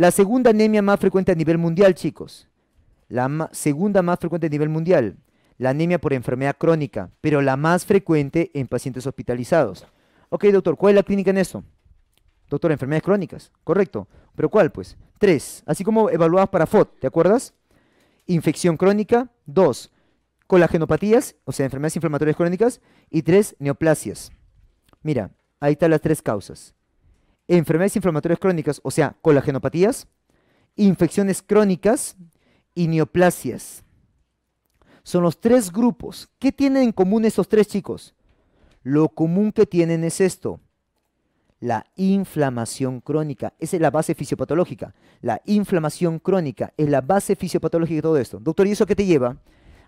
La segunda anemia más frecuente a nivel mundial, chicos. La segunda más frecuente a nivel mundial. La anemia por enfermedad crónica, pero la más frecuente en pacientes hospitalizados. Ok, doctor, ¿cuál es la clínica en esto? Doctor, enfermedades crónicas, correcto. ¿Pero cuál, pues? Tres, así como evaluadas para FOD, ¿te acuerdas? Infección crónica. Dos, colagenopatías, o sea, enfermedades inflamatorias crónicas. Y tres, neoplasias. Mira, ahí están las tres causas enfermedades inflamatorias crónicas, o sea, colagenopatías, infecciones crónicas y neoplasias. Son los tres grupos. ¿Qué tienen en común estos tres chicos? Lo común que tienen es esto. La inflamación crónica. Esa es la base fisiopatológica. La inflamación crónica es la base fisiopatológica de todo esto. Doctor, ¿y eso qué te lleva?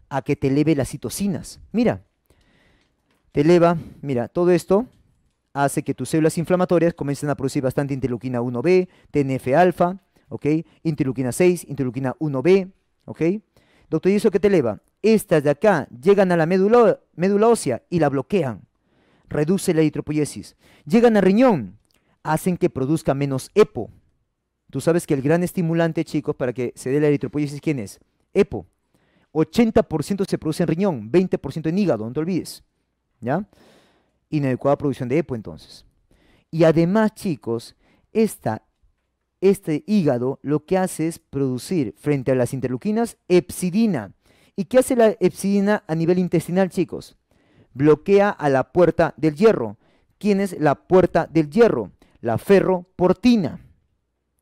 A que te eleve las citocinas. Mira, te eleva, mira, todo esto hace que tus células inflamatorias comiencen a producir bastante interleuquina 1B, TNF-alfa, ¿ok? Interleuquina 6, interleuquina 1B, ¿ok? Doctor, ¿y eso qué te eleva? Estas de acá llegan a la médula, médula ósea y la bloquean. Reduce la eritropoiesis. Llegan al riñón, hacen que produzca menos EPO. Tú sabes que el gran estimulante, chicos, para que se dé la eritropoiesis, ¿quién es? EPO. 80% se produce en riñón, 20% en hígado, no te olvides. ¿Ya? inadecuada producción de EPO entonces. Y además, chicos, este hígado lo que hace es producir frente a las interleuquinas epsidina. ¿Y qué hace la epsidina a nivel intestinal, chicos? Bloquea a la puerta del hierro. ¿Quién es la puerta del hierro? La ferroportina.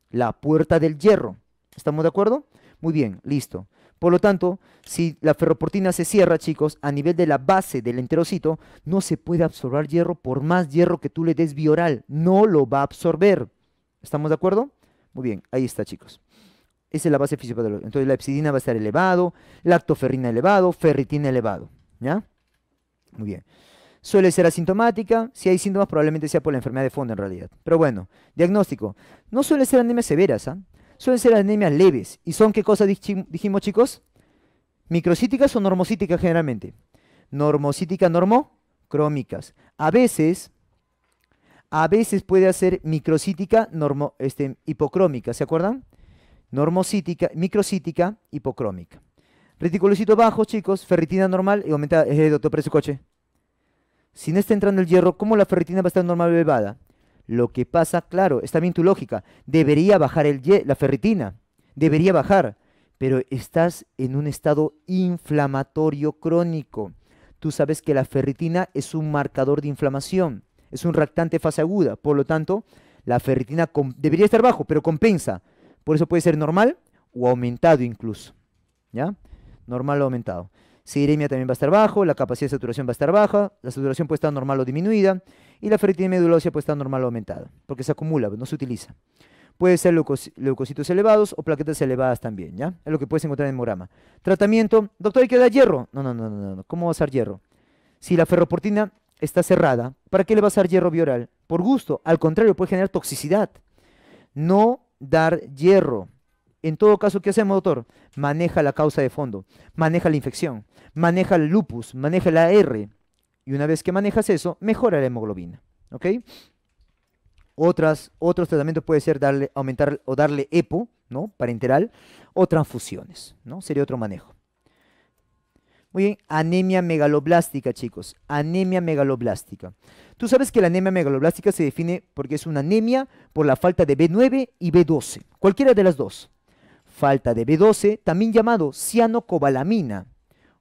La puerta del hierro. ¿Estamos de acuerdo? Muy bien, listo. Por lo tanto, si la ferroportina se cierra, chicos, a nivel de la base del enterocito, no se puede absorber hierro por más hierro que tú le des bioral. No lo va a absorber. ¿Estamos de acuerdo? Muy bien, ahí está, chicos. Esa es la base fisiopatológica. Entonces, la epsidina va a estar elevado, lactoferrina elevado, ferritina elevado. ¿Ya? Muy bien. Suele ser asintomática. Si hay síntomas, probablemente sea por la enfermedad de fondo en realidad. Pero bueno, diagnóstico. No suele ser anemia severa, ¿ah? suelen ser anemias leves. ¿Y son qué cosas dijimos, chicos? Microcíticas o normocíticas generalmente. Normocítica, normocrómicas. A veces, a veces puede hacer microcítica, normo, este, hipocrómica, ¿se acuerdan? Normocítica, microcítica, hipocrómica. Reticulocito bajo, chicos, ferritina normal y aumenta, el eh, doctor, precio coche. Si no está entrando el hierro, ¿cómo la ferritina va a estar normal elevada? Lo que pasa, claro, está bien tu lógica. Debería bajar el, la ferritina, debería bajar, pero estás en un estado inflamatorio crónico. Tú sabes que la ferritina es un marcador de inflamación, es un reactante fase aguda, por lo tanto, la ferritina debería estar bajo, pero compensa. Por eso puede ser normal o aumentado incluso. ¿Ya? Normal o aumentado. Siremia también va a estar bajo, la capacidad de saturación va a estar baja, la saturación puede estar normal o disminuida, y la medulosa pues está normal o aumentada, porque se acumula, pues, no se utiliza. Puede ser leucocitos elevados o plaquetas elevadas también, ¿ya? Es lo que puedes encontrar en el hemograma. Tratamiento, doctor, hay que dar hierro. No, no, no, no, no. ¿Cómo vas a dar hierro? Si la ferroportina está cerrada, ¿para qué le vas a dar hierro bioral? Por gusto, al contrario, puede generar toxicidad. No dar hierro. En todo caso, ¿qué hacemos, doctor? Maneja la causa de fondo, maneja la infección, maneja el lupus, maneja la R, y una vez que manejas eso, mejora la hemoglobina. ¿Ok? Otras, otros tratamientos puede ser darle, aumentar o darle EPO, ¿no? Parenteral, o transfusiones, ¿no? Sería otro manejo. Muy bien, anemia megaloblástica, chicos. Anemia megaloblástica. Tú sabes que la anemia megaloblástica se define porque es una anemia por la falta de B9 y B12, cualquiera de las dos. Falta de B12, también llamado cianocobalamina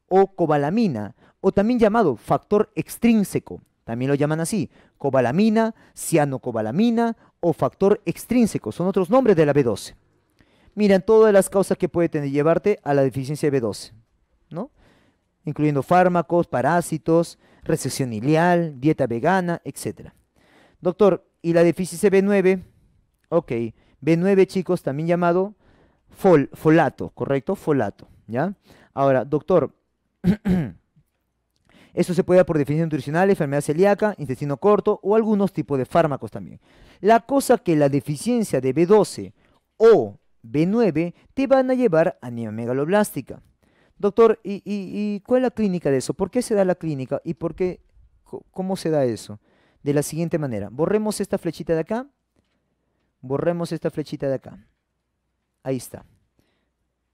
o cobalamina o también llamado factor extrínseco, también lo llaman así, cobalamina, cianocobalamina o factor extrínseco, son otros nombres de la B12. Miran todas las causas que puede tener, llevarte a la deficiencia de B12, ¿no? Incluyendo fármacos, parásitos, recesión ileal, dieta vegana, etc. Doctor, ¿y la deficiencia B9? Ok, B9 chicos, también llamado folato, ¿correcto? Folato, ¿ya? Ahora, doctor, Eso se puede dar por definición nutricional, enfermedad celíaca, intestino corto o algunos tipos de fármacos también. La cosa que la deficiencia de B12 o B9 te van a llevar a anemia megaloblástica. Doctor, ¿y, cuál es la clínica de eso? ¿Por qué se da la clínica y por qué, cómo se da eso? De la siguiente manera, borremos esta flechita de acá, borremos esta flechita de acá. Ahí está.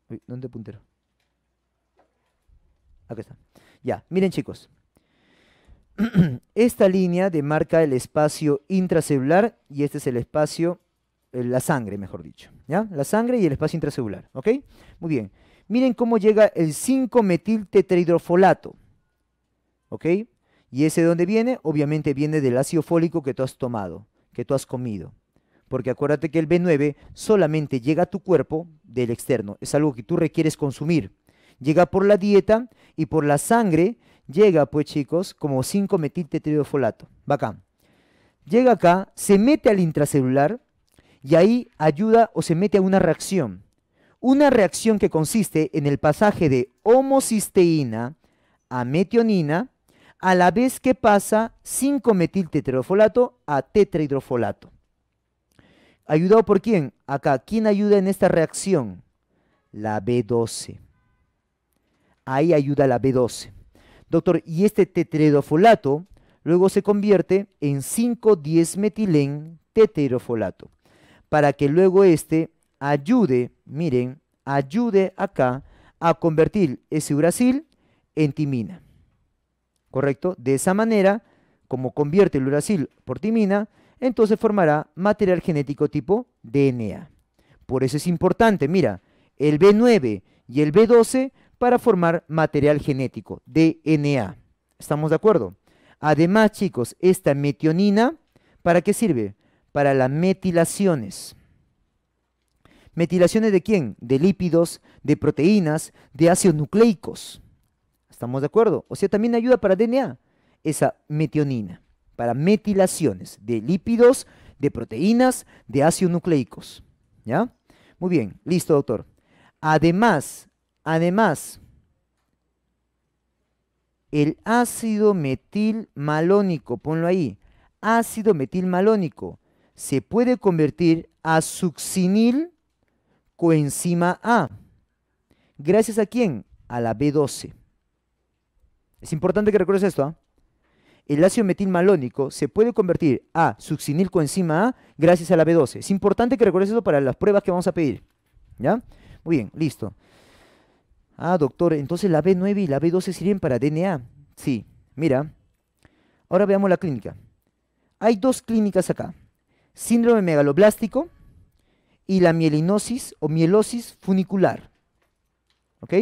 Uy, ¿Dónde puntero? Acá está. Ya, miren chicos. Esta línea demarca el espacio intracelular y este es el espacio, eh, la sangre, mejor dicho. ¿Ya? La sangre y el espacio intracelular. ¿Ok? Muy bien. Miren cómo llega el 5-metil tetrahidrofolato. ¿Ok? ¿Y ese de dónde viene? Obviamente viene del ácido fólico que tú has tomado, que tú has comido. Porque acuérdate que el B9 solamente llega a tu cuerpo del externo. Es algo que tú requieres consumir llega por la dieta y por la sangre llega, pues chicos, como 5 Va Bacán. Llega acá, se mete al intracelular y ahí ayuda o se mete a una reacción. Una reacción que consiste en el pasaje de homocisteína a metionina a la vez que pasa 5 tetrahidrofolato a tetrahidrofolato. ¿Ayudado por quién? Acá, ¿quién ayuda en esta reacción? La B12 ahí ayuda la B12. Doctor, y este tetredofolato luego se convierte en 510 metilén teterofolato, para que luego este ayude, miren, ayude acá a convertir ese uracil en timina. ¿Correcto? De esa manera, como convierte el uracil por timina, entonces formará material genético tipo DNA. Por eso es importante, mira, el B9 y el B12 para formar material genético, DNA. ¿Estamos de acuerdo? Además, chicos, esta metionina, ¿para qué sirve? Para las metilaciones. ¿Metilaciones de quién? De lípidos, de proteínas, de ácidos nucleicos. ¿Estamos de acuerdo? O sea, también ayuda para DNA, esa metionina, para metilaciones de lípidos, de proteínas, de ácidos nucleicos. ¿Ya? Muy bien, listo, doctor. Además, Además, el ácido metilmalónico, ponlo ahí, ácido metilmalónico, se puede convertir a succinil coenzima A. ¿Gracias a quién? A la B12. Es importante que recuerdes esto. ¿ah? El ácido metilmalónico se puede convertir a succinil coenzima A gracias a la B12. Es importante que recuerdes esto para las pruebas que vamos a pedir. ¿Ya? Muy bien, listo. Ah, doctor, entonces la B9 y la B12 sirven para DNA. Sí, mira. Ahora veamos la clínica. Hay dos clínicas acá. Síndrome megaloblástico y la mielinosis o mielosis funicular. ¿Ok?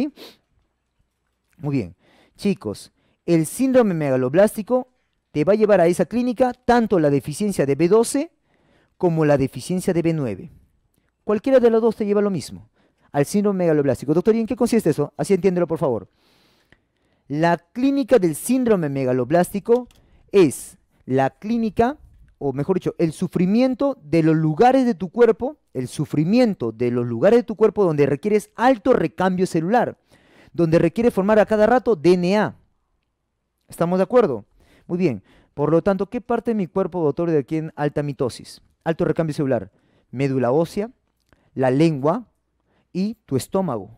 Muy bien. Chicos, el síndrome megaloblástico te va a llevar a esa clínica tanto la deficiencia de B12 como la deficiencia de B9. Cualquiera de las dos te lleva lo mismo al síndrome megaloblástico. Doctor, ¿y en qué consiste eso? Así entiéndelo, por favor. La clínica del síndrome megaloblástico es la clínica, o mejor dicho, el sufrimiento de los lugares de tu cuerpo, el sufrimiento de los lugares de tu cuerpo donde requieres alto recambio celular, donde requiere formar a cada rato DNA. ¿Estamos de acuerdo? Muy bien. Por lo tanto, ¿qué parte de mi cuerpo, doctor, de aquí en alta mitosis? Alto recambio celular. Médula ósea, la lengua, y tu estómago.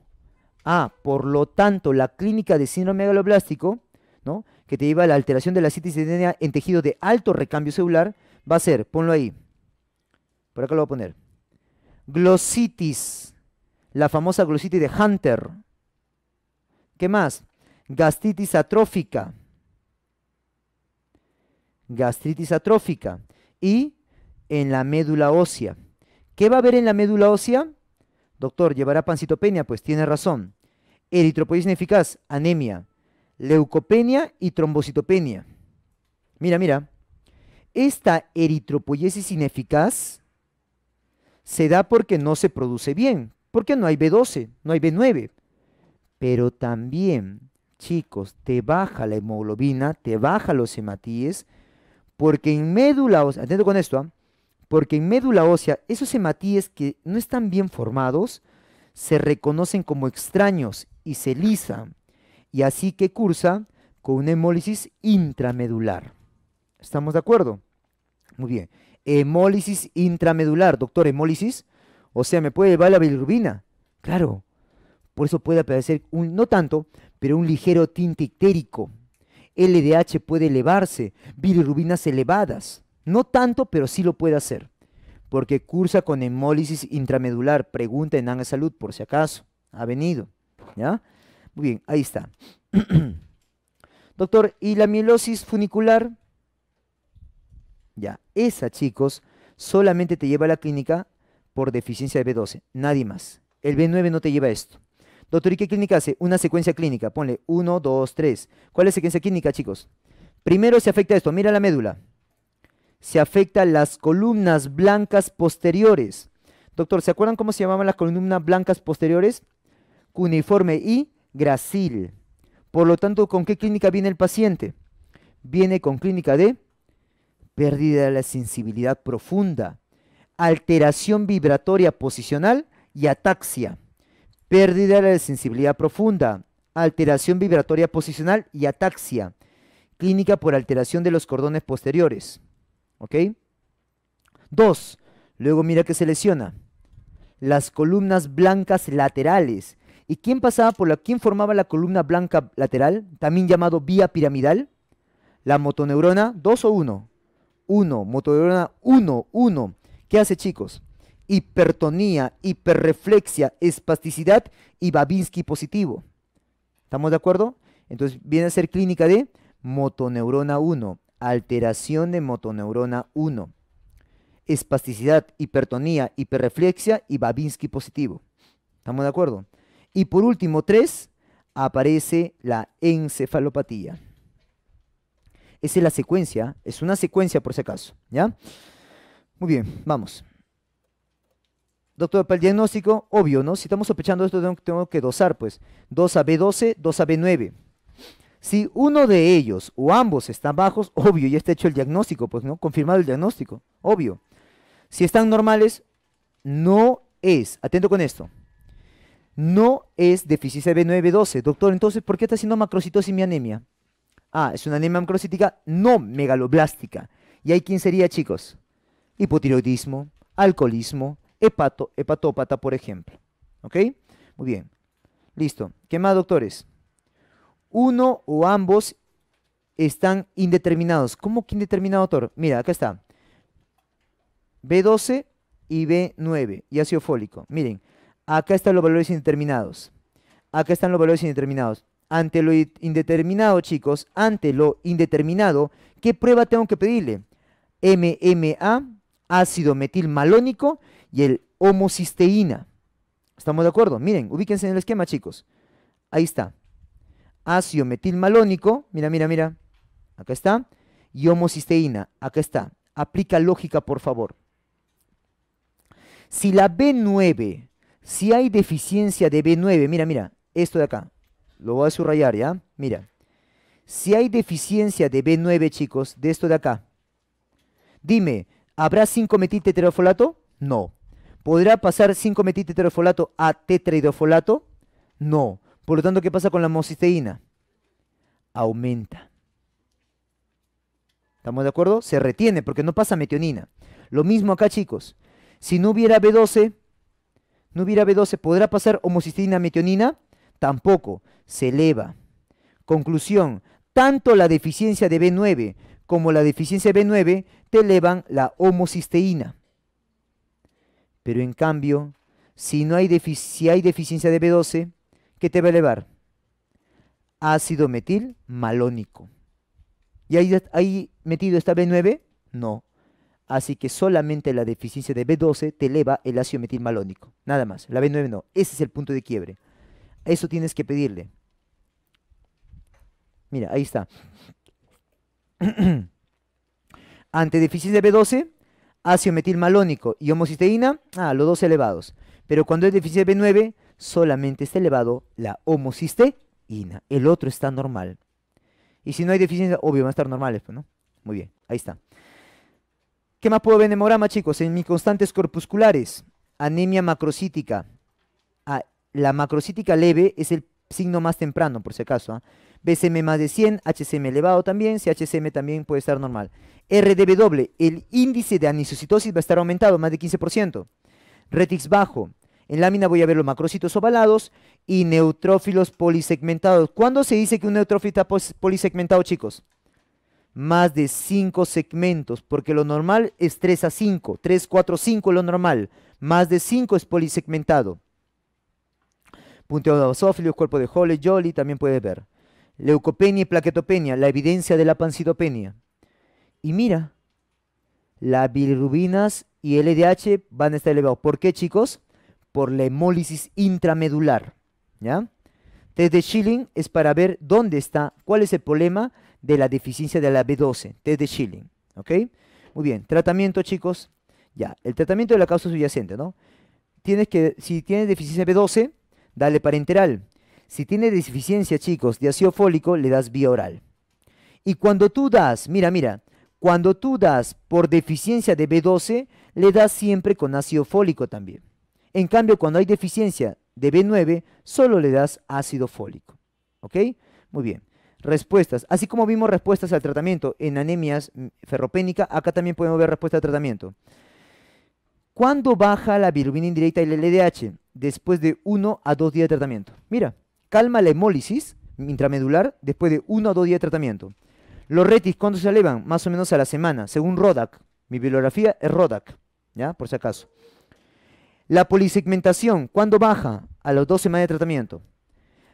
Ah, por lo tanto, la clínica de síndrome megaloblástico, ¿no? que te lleva a la alteración de la citis en tejido de alto recambio celular, va a ser, ponlo ahí, por acá lo voy a poner, glositis, la famosa glositis de Hunter. ¿Qué más? Gastritis atrófica. Gastritis atrófica. Y en la médula ósea. ¿Qué va a haber en la médula ósea? Doctor, ¿llevará pancitopenia? Pues tiene razón. Eritropoiesis ineficaz, anemia. Leucopenia y trombocitopenia. Mira, mira. Esta eritropoiesis ineficaz se da porque no se produce bien, porque no hay B12, no hay B9. Pero también, chicos, te baja la hemoglobina, te baja los hematíes, porque en médula atento con esto, ¿ah? porque en médula ósea esos hematíes que no están bien formados se reconocen como extraños y se lisan, y así que cursa con una hemólisis intramedular. ¿Estamos de acuerdo? Muy bien. Hemólisis intramedular, doctor, hemólisis. O sea, ¿me puede llevar la bilirrubina? Claro. Por eso puede aparecer, un, no tanto, pero un ligero tinte ictérico. LDH puede elevarse, bilirrubinas elevadas. No tanto, pero sí lo puede hacer, porque cursa con hemólisis intramedular. Pregunta en ANA Salud, por si acaso. Ha venido, ¿ya? Muy bien, ahí está. Doctor, ¿y la mielosis funicular? Ya, esa, chicos, solamente te lleva a la clínica por deficiencia de B12, nadie más. El B9 no te lleva a esto. Doctor, ¿y qué clínica hace? Una secuencia clínica, ponle 1, 2, 3. ¿Cuál es la secuencia clínica, chicos? Primero se afecta esto, mira la médula, se afectan las columnas blancas posteriores. Doctor, ¿se acuerdan cómo se llamaban las columnas blancas posteriores? Cuneiforme y gracil. Por lo tanto, ¿con qué clínica viene el paciente? Viene con clínica de pérdida de la sensibilidad profunda, alteración vibratoria posicional y ataxia. Pérdida de la sensibilidad profunda, alteración vibratoria posicional y ataxia. Clínica por alteración de los cordones posteriores. ¿Ok? Dos, luego mira que se lesiona. Las columnas blancas laterales. ¿Y quién pasaba por la, quién formaba la columna blanca lateral, también llamado vía piramidal? La motoneurona 2 o 1. 1, motoneurona 1, 1. ¿Qué hace, chicos? Hipertonía, hiperreflexia, espasticidad y Babinski positivo. ¿Estamos de acuerdo? Entonces viene a ser clínica de motoneurona 1 alteración de motoneurona 1, espasticidad, hipertonía, hiperreflexia y Babinski positivo. ¿Estamos de acuerdo? Y por último, 3, aparece la encefalopatía. Esa es la secuencia, es una secuencia por si acaso, ¿ya? Muy bien, vamos. Doctor, para el diagnóstico, obvio, ¿no? Si estamos sospechando esto, tengo que dosar, pues. 2 a B12, 2 a B9. Si uno de ellos o ambos están bajos, obvio, ya está hecho el diagnóstico, pues no, confirmado el diagnóstico, obvio. Si están normales, no es, atento con esto, no es deficiencia b 9 12 Doctor, entonces, ¿por qué está haciendo macrocitosis mi anemia? Ah, es una anemia macrocítica no megaloblástica. ¿Y ahí quién sería, chicos? Hipotiroidismo, alcoholismo, hepato, hepatópata, por ejemplo. ¿Ok? Muy bien. Listo. ¿Qué más, doctores? uno o ambos están indeterminados. ¿Cómo que indeterminado, doctor? Mira, acá está. B12 y B9 y ácido fólico. Miren, acá están los valores indeterminados. Acá están los valores indeterminados. Ante lo indeterminado, chicos, ante lo indeterminado, ¿qué prueba tengo que pedirle? MMA, ácido metilmalónico y el homocisteína. ¿Estamos de acuerdo? Miren, ubíquense en el esquema, chicos. Ahí está ácido metilmalónico, mira, mira, mira, acá está, y homocisteína, acá está. Aplica lógica, por favor. Si la B9, si hay deficiencia de B9, mira, mira, esto de acá, lo voy a subrayar, ¿ya? Mira, si hay deficiencia de B9, chicos, de esto de acá, dime, ¿habrá teterofolato No. ¿Podrá pasar 5-metilteterofolato a No. No. Por lo tanto, ¿qué pasa con la homocisteína? Aumenta. ¿Estamos de acuerdo? Se retiene porque no pasa metionina. Lo mismo acá, chicos. Si no hubiera B12, no hubiera B12, ¿podrá pasar homocisteína a metionina? Tampoco. Se eleva. Conclusión, tanto la deficiencia de B9 como la deficiencia de B9 te elevan la homocisteína. Pero en cambio, si, no si hay deficiencia de B12, ¿Qué te va a elevar ácido metil malónico. ¿Y ahí, ahí metido está B9? No. Así que solamente la deficiencia de B12 te eleva el ácido metil malónico. Nada más. La B9 no. Ese es el punto de quiebre. Eso tienes que pedirle. Mira, ahí está. Ante deficiencia de B12, ácido metil malónico y homocisteína, ah, los dos elevados. Pero cuando es deficiencia de B9, solamente está elevado la homocisteína. El otro está normal. Y si no hay deficiencia, obvio, va a estar normales, pues, ¿no? Muy bien, ahí está. ¿Qué más puedo ver en hemograma, chicos? En mis constantes corpusculares, anemia macrocítica. Ah, la macrocítica leve es el signo más temprano, por si acaso. ¿ah? BCM más de 100, HCM elevado también, CHCM también puede estar normal. RDW, el índice de anisocitosis va a estar aumentado, más de 15%. Retix bajo, en lámina voy a ver los macrocitos ovalados y neutrófilos polisegmentados. ¿Cuándo se dice que un neutrófilo está polisegmentado, chicos? Más de 5 segmentos, porque lo normal es 3 a 5. 3, 4, 5 es lo normal. Más de 5 es polisegmentado. Punteo de cuerpo de Hole, Jolly, también puede ver. Leucopenia y plaquetopenia, la evidencia de la pancitopenia. Y mira, las bilirrubinas y LDH van a estar elevados. ¿Por qué, chicos? por la hemólisis intramedular. ¿ya? Test de Schilling es para ver dónde está, cuál es el problema de la deficiencia de la B12. Test de Schilling. ¿Ok? Muy bien. Tratamiento, chicos. Ya, el tratamiento de la causa subyacente, ¿no? Tienes que, si tienes deficiencia de B12, dale parenteral. Si tiene deficiencia, chicos, de ácido fólico, le das vía oral. Y cuando tú das, mira, mira, cuando tú das por deficiencia de B12, le das siempre con ácido fólico también. En cambio, cuando hay deficiencia de B9, solo le das ácido fólico. ¿Ok? Muy bien. Respuestas. Así como vimos respuestas al tratamiento en anemias mm, ferropénica, acá también podemos ver respuesta al tratamiento. ¿Cuándo baja la virulina indirecta y el LDH? Después de 1 a 2 días de tratamiento. Mira, calma la hemólisis intramedular después de 1 a 2 días de tratamiento. Los retis, ¿cuándo se elevan? Más o menos a la semana, según Rodak. Mi bibliografía es Rodak, ¿ya? Por si acaso. La polisegmentación, ¿cuándo baja? A las dos semanas de tratamiento.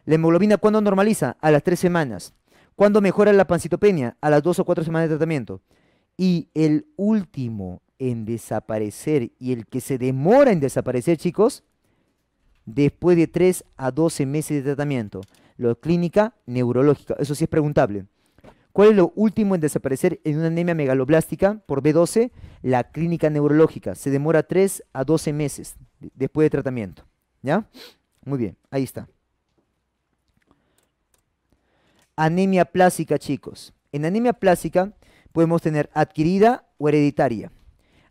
La hemoglobina, ¿cuándo normaliza? A las tres semanas. ¿Cuándo mejora la pancitopenia? A las dos o cuatro semanas de tratamiento. Y el último en desaparecer y el que se demora en desaparecer, chicos, después de tres a doce meses de tratamiento. La clínica neurológica, eso sí es preguntable. ¿Cuál es lo último en desaparecer en una anemia megaloblástica por B12? La clínica neurológica. Se demora 3 a 12 meses después de tratamiento. ¿Ya? Muy bien, ahí está. Anemia plástica, chicos. En anemia plástica podemos tener adquirida o hereditaria.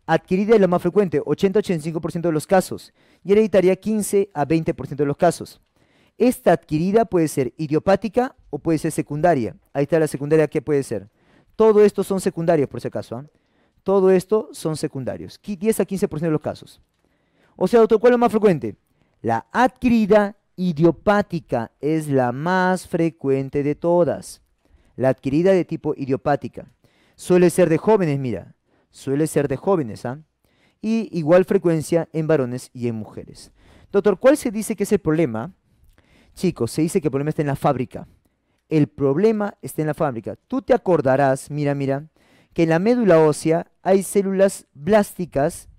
Adquirida es lo más frecuente, 80-85% de los casos, y hereditaria 15 a 20% de los casos. Esta adquirida puede ser idiopática o puede ser secundaria. Ahí está la secundaria ¿qué puede ser. Todo esto son secundarios, por si acaso. ¿ah? Todo esto son secundarios. 10 a 15% de los casos. O sea, doctor, ¿cuál es lo más frecuente? La adquirida idiopática es la más frecuente de todas. La adquirida de tipo idiopática. Suele ser de jóvenes, mira. Suele ser de jóvenes, ¿ah? Y igual frecuencia en varones y en mujeres. Doctor, ¿cuál se dice que es el problema? Chicos, se dice que el problema está en la fábrica. El problema está en la fábrica. Tú te acordarás, mira, mira, que en la médula ósea hay células blásticas,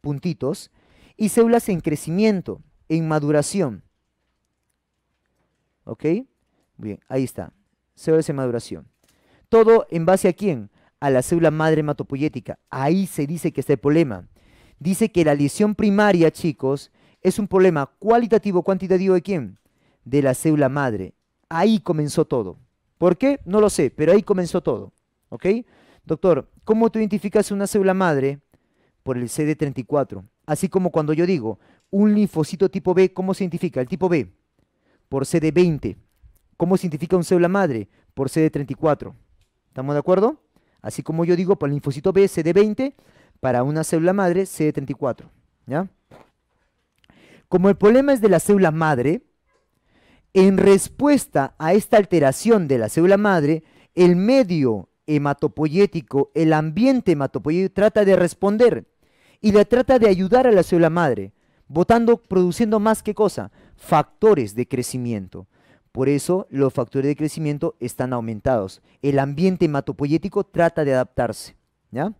puntitos, y células en crecimiento, en maduración. ¿Ok? Bien, ahí está. Células en maduración. Todo en base a quién? A la célula madre hematopoyética. Ahí se dice que está el problema. Dice que la lesión primaria, chicos, es un problema cualitativo, cuantitativo de quién? de la célula madre. Ahí comenzó todo. ¿Por qué? No lo sé, pero ahí comenzó todo. ¿Ok? Doctor, ¿cómo tú identificas una célula madre? Por el CD34. Así como cuando yo digo, un linfocito tipo B, ¿cómo se identifica? El tipo B, por CD20. ¿Cómo se identifica una célula madre? Por CD34. ¿Estamos de acuerdo? Así como yo digo, por el linfocito B, CD20, para una célula madre, CD34. ¿Ya? Como el problema es de la célula madre, en respuesta a esta alteración de la célula madre, el medio hematopoyético, el ambiente hematopoyético, trata de responder y le trata de ayudar a la célula madre, botando, produciendo más que cosa, factores de crecimiento. Por eso los factores de crecimiento están aumentados. El ambiente hematopoyético trata de adaptarse. ¿ya?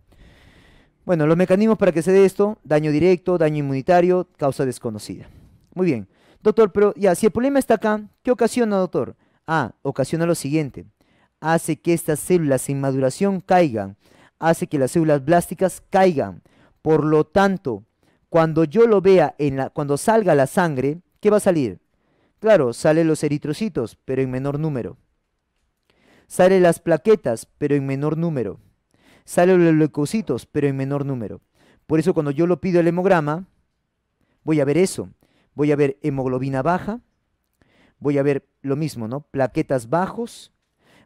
Bueno, los mecanismos para que se dé esto, daño directo, daño inmunitario, causa desconocida. Muy bien. Doctor, pero ya, si el problema está acá, ¿qué ocasiona, doctor? Ah, ocasiona lo siguiente. Hace que estas células en maduración caigan. Hace que las células blásticas caigan. Por lo tanto, cuando yo lo vea, en la, cuando salga la sangre, ¿qué va a salir? Claro, salen los eritrocitos, pero en menor número. Salen las plaquetas, pero en menor número. Salen los leucocitos, pero en menor número. Por eso cuando yo lo pido el hemograma, voy a ver eso voy a ver hemoglobina baja, voy a ver lo mismo, ¿no? Plaquetas bajos,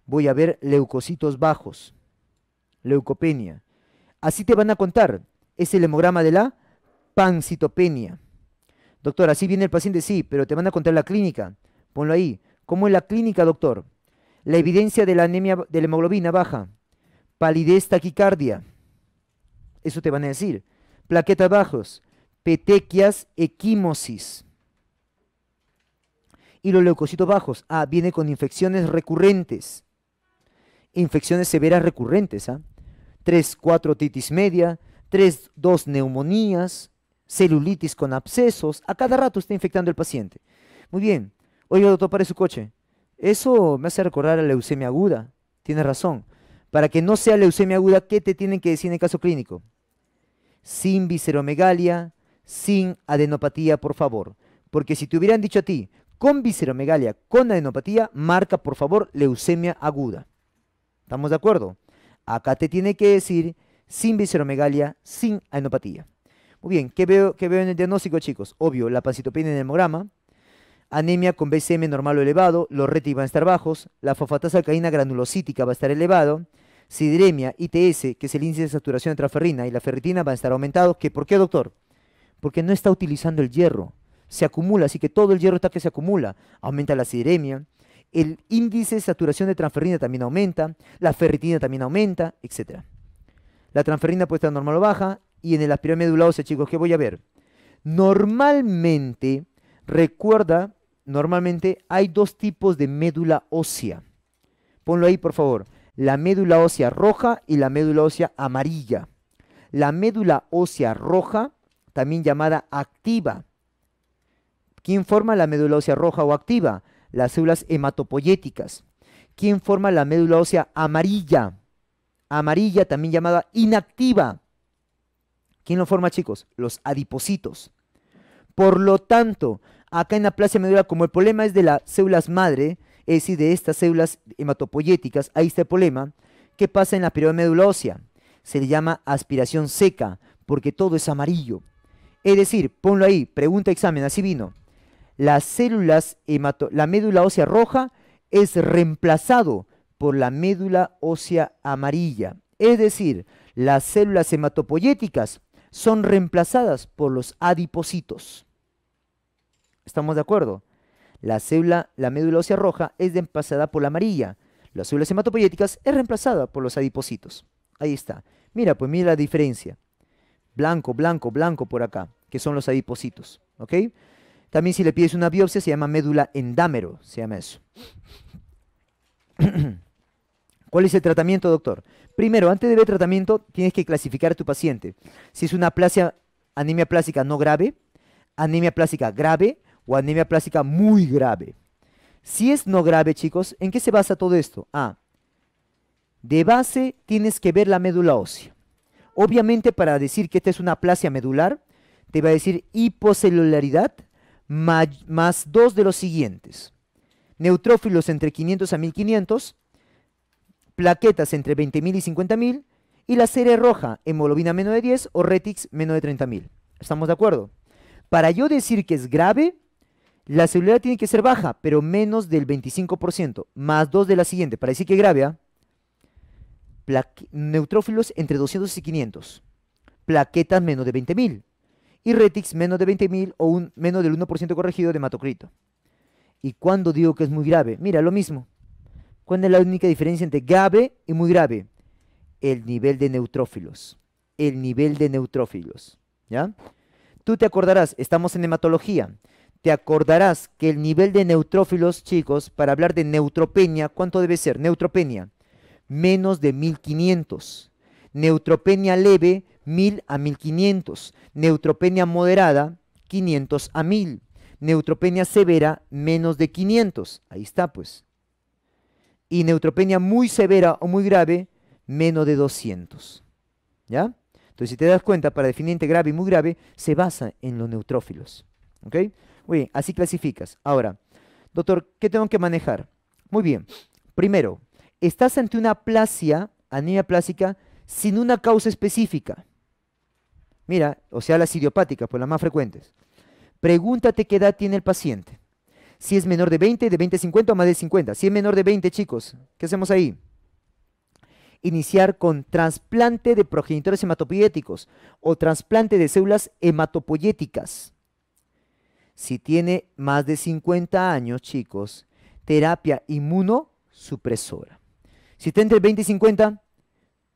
voy a ver leucocitos bajos, leucopenia. Así te van a contar. Es el hemograma de la pancitopenia. Doctor, así viene el paciente, sí, pero te van a contar la clínica. Ponlo ahí. ¿Cómo es la clínica, doctor? La evidencia de la anemia de la hemoglobina baja, palidez taquicardia. Eso te van a decir. Plaquetas bajos, petequias, equimosis. Y los leucocitos bajos. Ah, viene con infecciones recurrentes. Infecciones severas recurrentes. ¿ah? 3, 4 titis media, 3, 2 neumonías, celulitis con abscesos. A cada rato está infectando el paciente. Muy bien. Oiga, doctor, para su coche. Eso me hace recordar a leucemia aguda. Tiene razón. Para que no sea leucemia aguda, ¿qué te tienen que decir en el caso clínico? Sin visceromegalia, sin adenopatía, por favor. Porque si te hubieran dicho a ti, con visceromegalia, con adenopatía, marca, por favor, leucemia aguda. ¿Estamos de acuerdo? Acá te tiene que decir sin visceromegalia, sin adenopatía. Muy bien, ¿qué veo, en el diagnóstico, chicos? Obvio, la pancitopenia en el hemograma, anemia con BCM normal o elevado, los reti van a estar bajos, la fosfatasa alcalina granulocítica va a estar elevado, sidremia, ITS, que es el índice de saturación de transferrina, y la ferritina van a estar aumentados. ¿Qué, ¿Por qué, doctor? porque no está utilizando el hierro. Se acumula, así que todo el hierro está que se acumula. Aumenta la sideremia, el índice de saturación de transferrina también aumenta, la ferritina también aumenta, etc. La transferrina puede estar normal o baja, y en el ósea, chicos, ¿qué voy a ver? Normalmente, recuerda, normalmente hay dos tipos de médula ósea. Ponlo ahí, por favor. La médula ósea roja y la médula ósea amarilla. La médula ósea roja también llamada activa. ¿Quién forma la médula ósea roja o activa? Las células hematopoyéticas. ¿Quién forma la médula ósea amarilla? Amarilla, también llamada inactiva. ¿Quién lo forma, chicos? Los adipocitos. Por lo tanto, acá en la plasia medular, como el problema es de las células madre, es decir, de estas células hematopoyéticas, ahí está el problema, ¿qué pasa en la de médula ósea? Se le llama aspiración seca, porque todo es amarillo. Es decir, ponlo ahí, pregunta examen, así vino. Las células la médula ósea roja es reemplazado por la médula ósea amarilla. Es decir, las células hematopoyéticas son reemplazadas por los adipocitos. ¿Estamos de acuerdo? La célula, la médula ósea roja es reemplazada por la amarilla. Las células hematopoyéticas es reemplazada por los adipocitos. Ahí está. Mira, pues mira la diferencia blanco, blanco, blanco por acá, que son los adipocitos, ¿ok? También si le pides una biopsia se llama médula endámero, se llama eso. ¿Cuál es el tratamiento, doctor? Primero, antes de ver tratamiento, tienes que clasificar a tu paciente. Si es una anemia plástica no grave, anemia plástica grave o anemia plástica muy grave. Si es no grave, chicos, ¿en qué se basa todo esto? Ah, de base tienes que ver la médula ósea. Obviamente para decir que esta es una aplasia medular, te va a decir hipocelularidad más dos de los siguientes. Neutrófilos entre 500 a 1500, plaquetas entre 20.000 y 50.000 y la serie roja, hemoglobina menos de 10 o retix menos de 30.000. ¿Estamos de acuerdo? Para yo decir que es grave, la celularidad tiene que ser baja, pero menos del 25%, más dos de la siguiente, para decir que es grave, ¿ah? neutrófilos entre 200 y 500, plaquetas menos de 20.000 y retics menos de 20.000 o un, menos del 1% corregido de hematocrito. ¿Y cuándo digo que es muy grave? Mira, lo mismo. ¿Cuál es la única diferencia entre grave y muy grave? El nivel de neutrófilos. El nivel de neutrófilos. ¿Ya? Tú te acordarás, estamos en hematología. Te acordarás que el nivel de neutrófilos, chicos, para hablar de neutropenia, ¿cuánto debe ser? Neutropenia menos de 1500. Neutropenia leve, 1000 a 1500. Neutropenia moderada, 500 a 1000. Neutropenia severa, menos de 500. Ahí está, pues. Y neutropenia muy severa o muy grave, menos de 200. ¿Ya? Entonces, si te das cuenta, para definiente grave y muy grave, se basa en los neutrófilos. ¿Ok? Muy bien, así clasificas. Ahora, doctor, ¿qué tengo que manejar? Muy bien. Primero, Estás ante una plasia, anemia plástica, sin una causa específica. Mira, o sea, las idiopáticas, pues las más frecuentes. Pregúntate qué edad tiene el paciente. Si es menor de 20, de 20 a 50 o más de 50. Si es menor de 20, chicos, ¿qué hacemos ahí? Iniciar con trasplante de progenitores hematopoyéticos o trasplante de células hematopoyéticas. Si tiene más de 50 años, chicos, terapia inmunosupresora. Si está entre 20 y 50,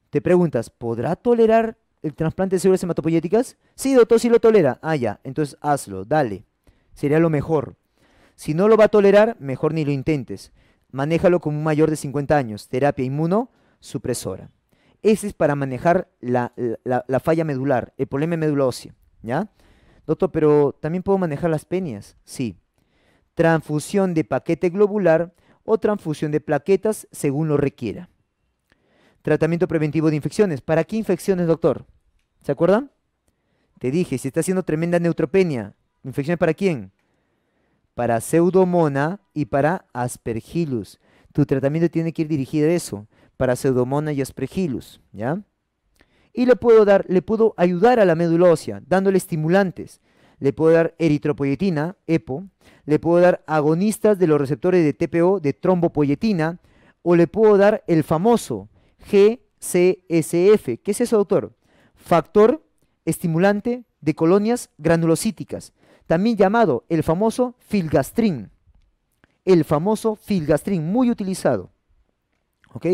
te preguntas, ¿podrá tolerar el trasplante de células hematopoyéticas? Sí, doctor, sí lo tolera. Ah, ya, entonces hazlo, dale. Sería lo mejor. Si no lo va a tolerar, mejor ni lo intentes. Manéjalo como un mayor de 50 años, terapia supresora. Ese es para manejar la, falla medular, el problema ósea. ¿ya? Doctor, pero también puedo manejar las peñas. Sí. Transfusión de paquete globular o transfusión de plaquetas según lo requiera. Tratamiento preventivo de infecciones. ¿Para qué infecciones, doctor? ¿Se acuerdan? Te dije, si está haciendo tremenda neutropenia, ¿infecciones para quién? Para pseudomona y para aspergillus. Tu tratamiento tiene que ir dirigido a eso, para pseudomona y aspergillus, ¿ya? Y le puedo dar, le puedo ayudar a la médula ósea, dándole estimulantes le puedo dar eritropoyetina, EPO, le puedo dar agonistas de los receptores de TPO, de trombopoyetina, o le puedo dar el famoso GCSF. ¿Qué es eso, doctor? Factor estimulante de colonias granulocíticas, también llamado el famoso filgastrin. El famoso filgastrin, muy utilizado. ¿Ok?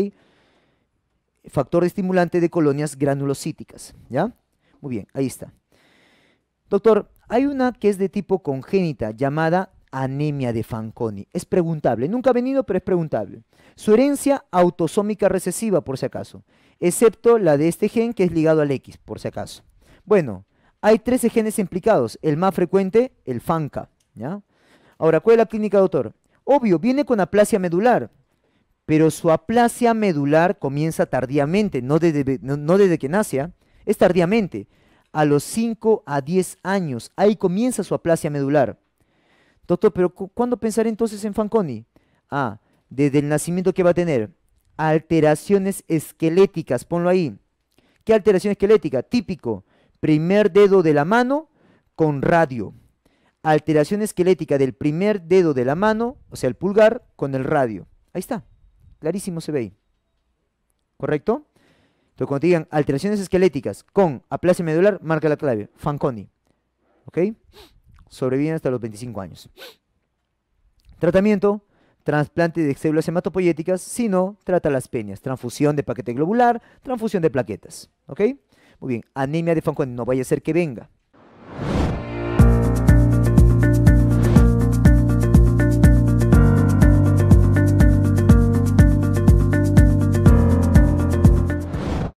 Factor estimulante de colonias granulocíticas. ¿Ya? Muy bien, ahí está. Doctor, hay una que es de tipo congénita llamada anemia de Fanconi. Es preguntable. Nunca ha venido, pero es preguntable. Su herencia autosómica recesiva, por si acaso. Excepto la de este gen que es ligado al X, por si acaso. Bueno, hay 13 genes implicados. El más frecuente, el FANCA. ¿ya? Ahora, ¿cuál es la clínica, doctor? Obvio, viene con aplasia medular. Pero su aplasia medular comienza tardíamente, no desde, que nace, ¿ah? es tardíamente a los 5 a 10 años. Ahí comienza su aplasia medular. Doctor, pero ¿cuándo pensar entonces en Fanconi? Ah, desde el nacimiento que va a tener. Alteraciones esqueléticas, ponlo ahí. ¿Qué alteración esquelética? Típico, primer dedo de la mano con radio. Alteración esquelética del primer dedo de la mano, o sea, el pulgar, con el radio. Ahí está. Clarísimo se ve ahí. ¿Correcto? Entonces, cuando te digan alteraciones esqueléticas con aplasia medular, marca la clave, Fanconi. ¿Ok? Sobreviven hasta los 25 años. Tratamiento, trasplante de células hematopoyéticas, si no, trata las peñas, transfusión de paquete globular, transfusión de plaquetas. ¿Ok? Muy bien, anemia de Fanconi, no vaya a ser que venga.